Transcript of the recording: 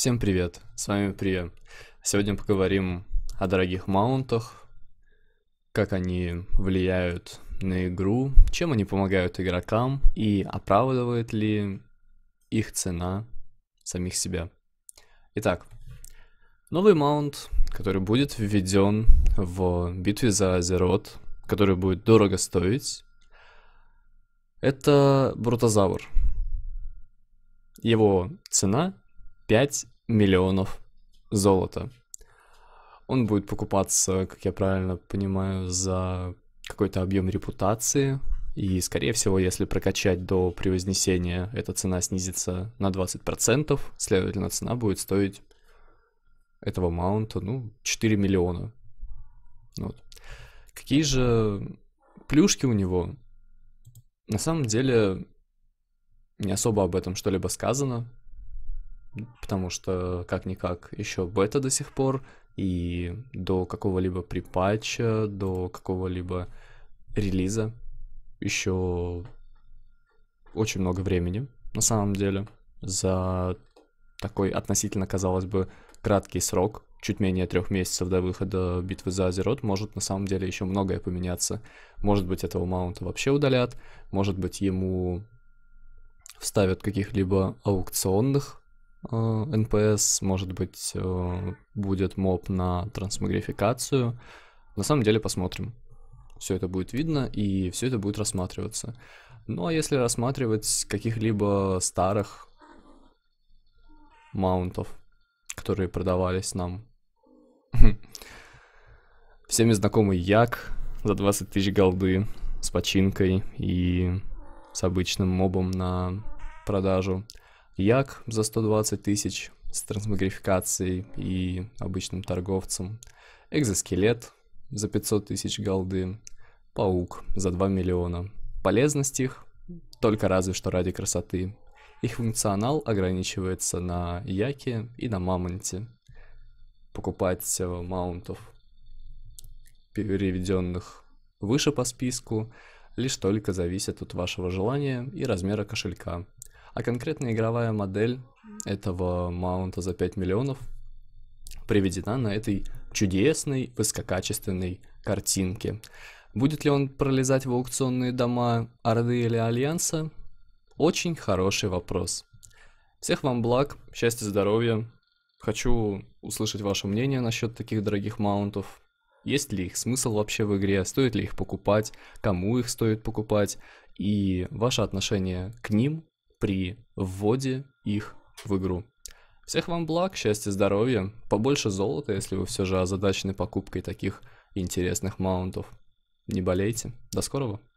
Всем привет, с вами Прия. Сегодня поговорим о дорогих маунтах, как они влияют на игру, чем они помогают игрокам и оправдывает ли их цена самих себя. Итак, новый маунт, который будет введен в битве за Азерот, который будет дорого стоить, это Брутозавр. Его цена 5 миллионов золота. Он будет покупаться, как я правильно понимаю, за какой-то объем репутации. И, скорее всего, если прокачать до превознесения, эта цена снизится на 20%. Следовательно, цена будет стоить этого маунта, ну, 4 миллиона. Вот. Какие же плюшки у него? На самом деле, не особо об этом что-либо сказано потому что как-никак еще бета до сих пор, и до какого-либо припатча, до какого-либо релиза еще очень много времени, на самом деле, за такой относительно, казалось бы, краткий срок, чуть менее трех месяцев до выхода битвы за Азерот, может на самом деле еще многое поменяться. Может быть, этого маунта вообще удалят, может быть, ему вставят каких-либо аукционных Э, НПС, может быть, э, будет моб на трансмогрификацию. На самом деле посмотрим. Все это будет видно и все это будет рассматриваться. Ну а если рассматривать каких-либо старых маунтов, которые продавались нам. Хм, всеми знакомый Як за 20 тысяч голды с починкой и с обычным мобом на продажу. Як за 120 тысяч с трансмогрификацией и обычным торговцем, экзоскелет за 500 тысяч голды, паук за 2 миллиона. Полезность их только разве что ради красоты. Их функционал ограничивается на яке и на мамонте. Покупать э, маунтов, переведенных выше по списку, лишь только зависит от вашего желания и размера кошелька – а конкретная игровая модель этого маунта за 5 миллионов приведена на этой чудесной высококачественной картинке. Будет ли он пролезать в аукционные дома Орды или Альянса? Очень хороший вопрос. Всех вам благ, счастья, здоровья. Хочу услышать ваше мнение насчет таких дорогих маунтов. Есть ли их смысл вообще в игре? Стоит ли их покупать? Кому их стоит покупать? И ваше отношение к ним при вводе их в игру. Всех вам благ, счастья, здоровья, побольше золота, если вы все же озадачены покупкой таких интересных маунтов. Не болейте. До скорого.